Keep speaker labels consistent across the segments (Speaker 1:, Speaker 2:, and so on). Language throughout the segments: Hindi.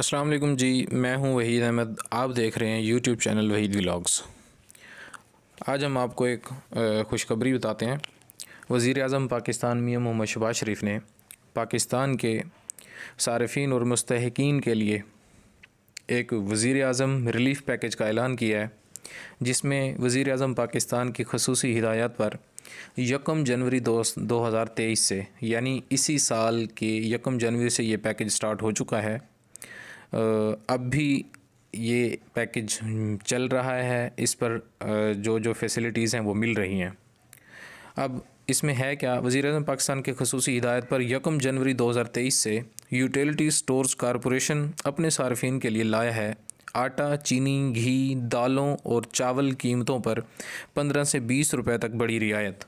Speaker 1: अस्सलाम जी मैं हूं वहीद अहमद आप देख रहे हैं यूट्यूब चैनल वहीद व्लाग्स आज हम आपको एक खुशखबरी बताते हैं वज़ी अजम पाकिस्तान मियाँ मोहम्मद शबाज शरीफ ने पाकिस्तान के सारफीन और मुस्तकिन के लिए एक वज़ी अजम रिलीफ़ पैकेज का ऐलान किया है जिसमें वज़ी अजम पाकिस्तान की खसूसी हिदायत पर यकम जनवरी दो हज़ार तेईस से यानी इसी साल के यकम जनवरी से ये पैकेज स्टार्ट हो चुका है अब भी ये पैकेज चल रहा है इस पर जो जो फैसिलिटीज़ हैं वो मिल रही हैं अब इसमें है क्या वज़ी अजम पाकिस्तान के खसूसी हिदायत पर यकम जनवरी 2023 से यूटिलिटी स्टोर्स कॉरपोरेशन अपने सार्फिन के लिए लाया है आटा चीनी घी दालों और चावल कीमतों पर 15 से 20 रुपए तक बड़ी रियायत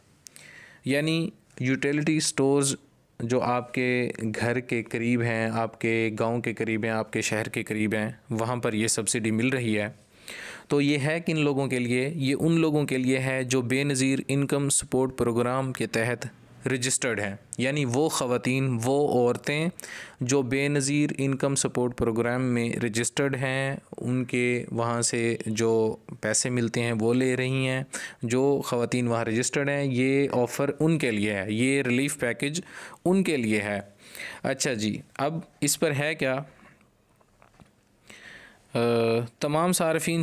Speaker 1: यानी यूटिलिटी स्टोर्स जो आपके घर के करीब हैं आपके गांव के करीब हैं आपके शहर के करीब हैं वहाँ पर ये सब्सिडी मिल रही है तो ये है किन लोगों के लिए ये उन लोगों के लिए है जो बेनज़ीर इनकम सपोर्ट प्रोग्राम के तहत रजिस्टर्ड हैं यानी वो ख़वान वो औरतें जो बेनज़ीर इनकम सपोर्ट प्रोग्राम में रजिस्टर्ड हैं उनके वहाँ से जो पैसे मिलते हैं वो ले रही हैं जो ख़वान वहाँ रजिस्टर्ड हैं ये ऑफ़र उनके लिए है ये रिलीफ़ पैकेज उनके लिए है अच्छा जी अब इस पर है क्या तमाम सार्फिन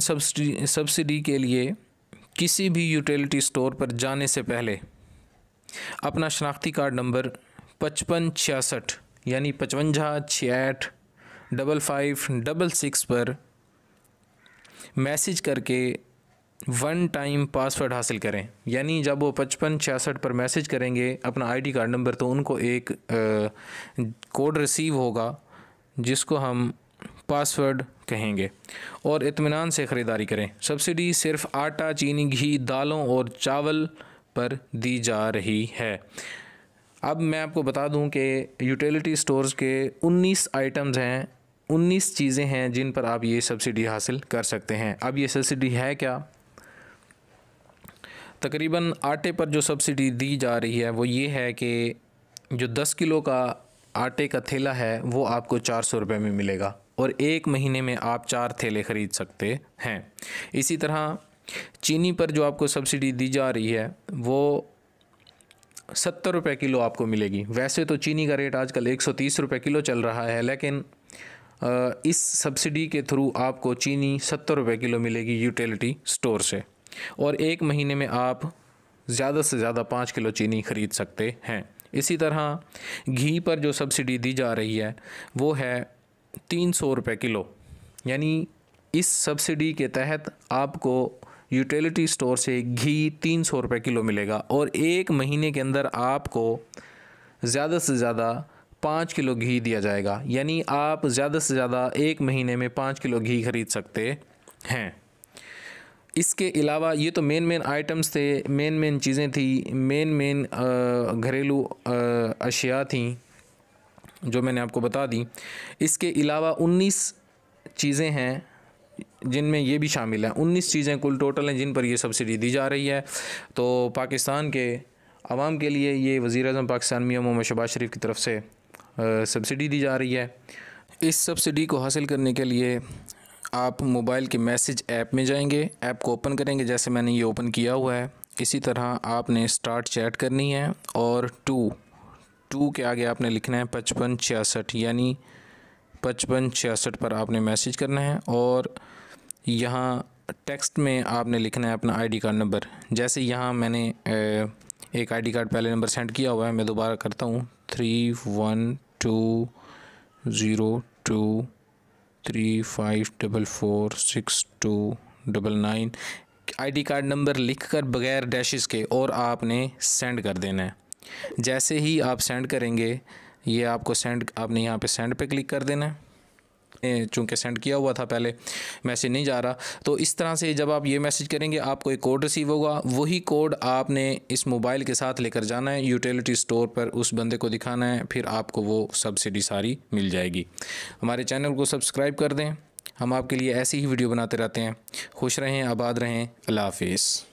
Speaker 1: सब्सिडी के लिए किसी भी यूटिलिटी स्टोर पर जाने से पहले अपना शनाख्ती कार्ड नंबर पचपन छियासठ यानी पचवंजा छियाठ डबल फाइव डबल सिक्स पर मैसेज करके वन टाइम पासवर्ड हासिल करें यानी जब वो पचपन छियासठ पर मैसेज करेंगे अपना आईडी कार्ड नंबर तो उनको एक कोड रिसीव होगा जिसको हम पासवर्ड कहेंगे और इतमान से ख़रीदारी करें सब्सिडी सिर्फ आटा चीनी घी दालों और चावल पर दी जा रही है अब मैं आपको बता दूं कि यूटिलिटी स्टोर्स के 19 आइटम्स हैं 19 चीज़ें हैं जिन पर आप ये सब्सिडी हासिल कर सकते हैं अब ये सब्सिडी है क्या तकरीबन आटे पर जो सब्सिडी दी जा रही है वो ये है कि जो 10 किलो का आटे का थैला है वो आपको चार सौ रुपये में मिलेगा और एक महीने में आप चार थैले ख़रीद सकते हैं इसी तरह चीनी पर जो आपको सब्सिडी दी जा रही है वो सत्तर रुपये किलो आपको मिलेगी वैसे तो चीनी का रेट आजकल एक सौ तीस रुपये किलो चल रहा है लेकिन इस सब्सिडी के थ्रू आपको चीनी सत्तर रुपये किलो मिलेगी यूटिलिटी स्टोर से और एक महीने में आप ज़्यादा से ज़्यादा पाँच किलो चीनी ख़रीद सकते हैं इसी तरह घी पर जो सब्सिडी दी जा रही है वो है तीन सौ रुपये किलो यानी इस सब्सिडी के तहत आपको यूटिलिटी स्टोर से घी तीन सौ रुपये किलो मिलेगा और एक महीने के अंदर आपको ज़्यादा से ज़्यादा पाँच किलो घी दिया जाएगा यानी आप ज़्यादा से ज़्यादा एक महीने में पाँच किलो घी खरीद सकते हैं इसके अलावा ये तो मेन मेन आइटम्स थे मेन मेन चीज़ें थी मेन मेन घरेलू अशिया थी जो मैंने आपको बता दी इसके अलावा 19 चीज़ें हैं जिनमें ये भी शामिल हैं उन्नीस चीज़ें कुल टोटल हैं जिन पर यह सब्सिडी दी जा रही है तो पाकिस्तान के आवाम के लिए ये वज़ी अजम पाकिस्तान मियाँ मोहम्मद शबाज शरीफ की तरफ से सब्सिडी दी जा रही है इस सब्सिडी को हासिल करने के लिए आप मोबाइल के मैसेज ऐप में जाएंगे ऐप को ओपन करेंगे जैसे मैंने ये ओपन किया हुआ है इसी तरह आपने स्टार्ट चैट करनी है और टू टू के आगे आपने लिखना है पचपन छियासठ यानी पचपन छियासठ पर आपने मैसेज करना है और यहाँ टेक्स्ट में आपने लिखना है अपना आईडी कार्ड नंबर जैसे यहाँ मैंने एक आईडी कार्ड पहले नंबर सेंड किया हुआ है मैं दोबारा करता हूँ three one two zero two three five double four six two double nine ID card number लिखकर बगैर डैशेस के और आपने सेंड कर देना है जैसे ही आप सेंड करेंगे ये आपको सेंड आपने यहाँ पर सेंड पर क्लिक कर देना है चूँकि सेंड किया हुआ था पहले मैसेज नहीं जा रहा तो इस तरह से जब आप ये मैसेज करेंगे आपको एक कोड रिसीव होगा वही कोड आपने इस मोबाइल के साथ लेकर जाना है यूटिलिटी स्टोर पर उस बंदे को दिखाना है फिर आपको वो सब्सिडी सारी मिल जाएगी हमारे चैनल को सब्सक्राइब कर दें हम आपके लिए ऐसी ही वीडियो बनाते रहते हैं खुश रहें आबाद रहें अल्लाह हाफिज़